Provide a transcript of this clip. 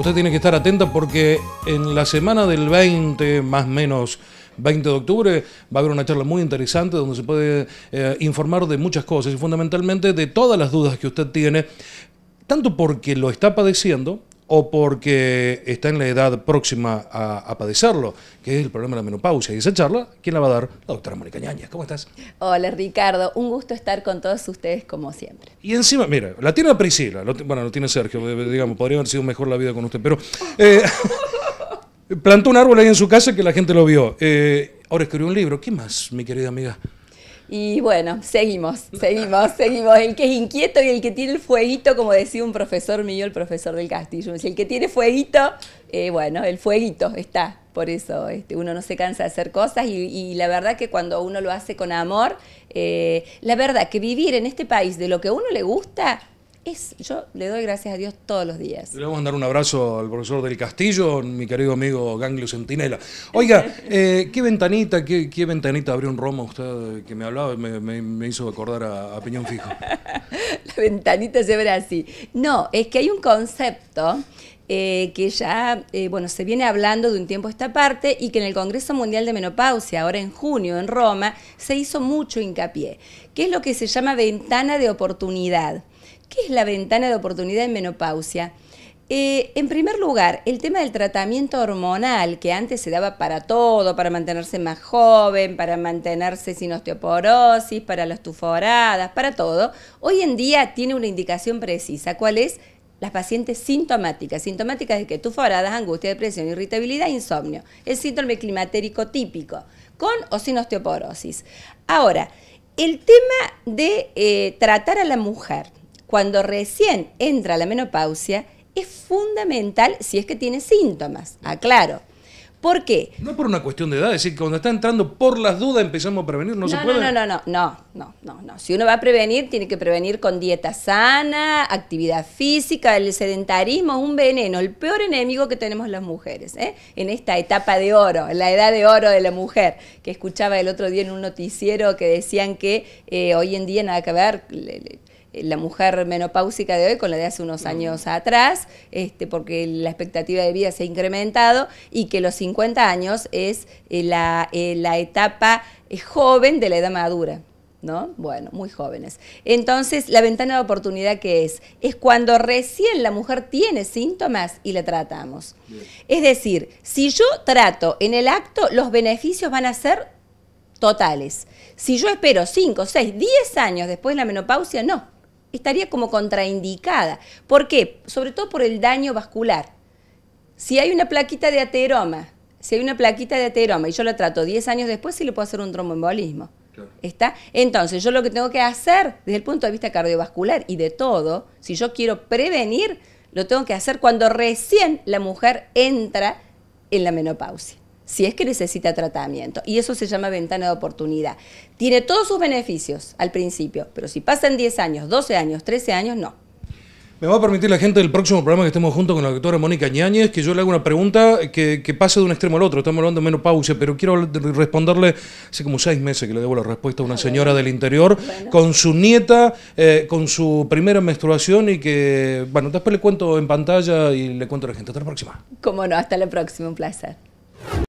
usted tiene que estar atenta porque en la semana del 20, más o menos 20 de octubre, va a haber una charla muy interesante donde se puede eh, informar de muchas cosas y fundamentalmente de todas las dudas que usted tiene, tanto porque lo está padeciendo, o porque está en la edad próxima a, padecerlo, que es el problema de la menopausia. Y esa charla, ¿quién la va a dar? La doctora Mónica Ñañez. ¿Cómo estás? Hola, Ricardo. Un gusto estar con todos ustedes, como siempre. Y encima, mira, la tiene Priscila, bueno, lo tiene Sergio, eh, digamos, podría haber sido mejor la vida con usted, pero eh, plantó un árbol ahí en su casa que la gente lo vio. Eh, ahora escribió un libro. ¿Qué más, mi querida amiga? Y bueno, seguimos, seguimos, seguimos. El que es inquieto y el que tiene el fueguito, como decía un profesor mío, el profesor del Castillo, si el que tiene fueguito, eh, bueno, el fueguito está. Por eso este, uno no se cansa de hacer cosas y, la verdad que cuando uno lo hace con amor, eh, la verdad que vivir en este país de lo que a uno le gusta yo le doy gracias a Dios todos los días. Le vamos a mandar un abrazo al profesor del Castillo, mi querido amigo Ganglio Centinela. Oiga, eh, ¿qué ventanita, qué, ventanita abrió en Roma usted eh, que me hablaba? Me, me, hizo acordar a, Piñón Fijo. La ventanita se verá así. No, es que hay un concepto eh, que ya bueno, se viene hablando de un tiempo a esta parte y que en el Congreso Mundial de Menopausia, ahora en junio en Roma, se hizo mucho hincapié, que es lo que se llama ventana de oportunidad ¿Qué es la ventana de oportunidad en menopausia? Eh, en primer lugar, el tema del tratamiento hormonal, que antes se daba para todo, para mantenerse más joven, para mantenerse sin osteoporosis, para las tuforadas, para todo, hoy en día tiene una indicación precisa, cuál es las pacientes sintomáticas. Sintomáticas de que tuforadas, angustia, depresión, irritabilidad, insomnio. El síndrome climatérico típico, con o sin osteoporosis. Ahora, el tema de eh, tratar a la mujer cuando recién entra la menopausia, es fundamental si es que tiene síntomas, aclaro. ¿Por qué? No por una cuestión de edad, es decir, cuando está entrando por las dudas empezamos a prevenir, no, no se puede. No, no, no, no, no, no, Si uno va a prevenir, tiene que prevenir con dieta sana, actividad física, el sedentarismo es un veneno, el peor enemigo que tenemos las mujeres, ¿eh? en esta etapa de oro, en la edad de oro de la mujer, que escuchaba el otro día en un noticiero que decían que eh, hoy en día nada que ver, la mujer menopáusica de hoy con la de hace unos años atrás, este, porque la expectativa de vida se ha incrementado y que los 50 años es eh, eh, la, etapa eh, joven de la edad madura. ¿No? Bueno, muy jóvenes. Entonces, la ventana de oportunidad que es, es cuando recién la mujer tiene síntomas y la tratamos. Es decir, si yo trato en el acto, los beneficios van a ser totales. Si yo espero 5, 6, 10 años después de la menopausia, no estaría como contraindicada. ¿Por qué? Sobre todo por el daño vascular. Si hay una plaquita de ateroma, si hay una plaquita de ateroma y yo la trato 10 años después, sí le puedo hacer un tromboembolismo. ¿Está? Entonces, yo lo que tengo que hacer desde el punto de vista cardiovascular y de todo, si yo quiero prevenir, lo tengo que hacer cuando recién la mujer entra en la menopausia si es que necesita tratamiento. Y eso se llama ventana de oportunidad. Tiene todos sus beneficios al principio, pero si pasan 10 años, 12 años, 13 años, no. Me va a permitir la gente del próximo programa que estemos juntos con la doctora Mónica Ñáñez que yo le haga una pregunta que, que pase de un extremo al otro. Estamos hablando de menopausia, pero quiero responderle, hace como seis meses que le debo la respuesta a una señora del interior, con su nieta, eh, con su primera menstruación y que, bueno, después le cuento en pantalla y le cuento a la gente. Hasta la próxima. Como no, hasta la próxima, un placer.